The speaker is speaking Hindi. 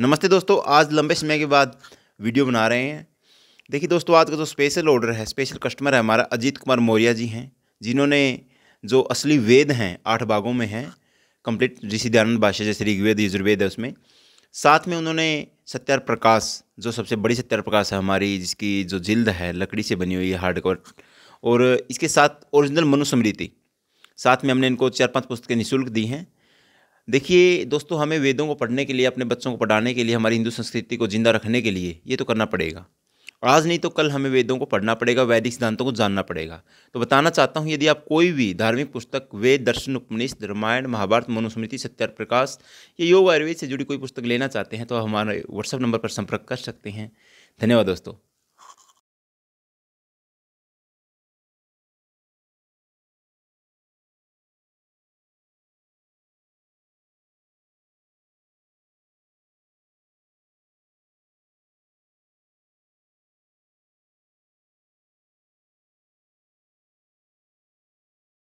नमस्ते दोस्तों आज लंबे समय के बाद वीडियो बना रहे हैं देखिए दोस्तों आज का जो स्पेशल ऑर्डर है स्पेशल कस्टमर है हमारा अजीत कुमार मौर्या जी हैं जिन्होंने जो असली वेद हैं आठ भागों में हैं कंप्लीट ऋषि दयानंद भाषा जैसे ऋग्वेद यजुर्वेद है उसमें साथ में उन्होंने सत्यार प्रकाश जो सबसे बड़ी सत्यार प्रकाश है हमारी जिसकी जो जिल्द है लकड़ी से बनी हुई है हार्ड कवर और इसके साथ ओरिजिनल मनुस्मृति साथ में हमने इनको चार पाँच पुस्तकें निःशुल्क दी हैं देखिए दोस्तों हमें वेदों को पढ़ने के लिए अपने बच्चों को पढ़ाने के लिए हमारी हिंदू संस्कृति को जिंदा रखने के लिए ये तो करना पड़ेगा आज नहीं तो कल हमें वेदों को पढ़ना पड़ेगा वैदिक सिद्धांतों को जानना पड़ेगा तो बताना चाहता हूँ यदि आप कोई भी धार्मिक पुस्तक वेद दर्शन उपनिषद रामायण महाभारत मनुस्मृति सत्यार प्रकाश या योग आयुर्वेद से जुड़ी कोई पुस्तक लेना चाहते हैं तो हमारे व्हाट्सअप नंबर पर संपर्क कर सकते हैं धन्यवाद दोस्तों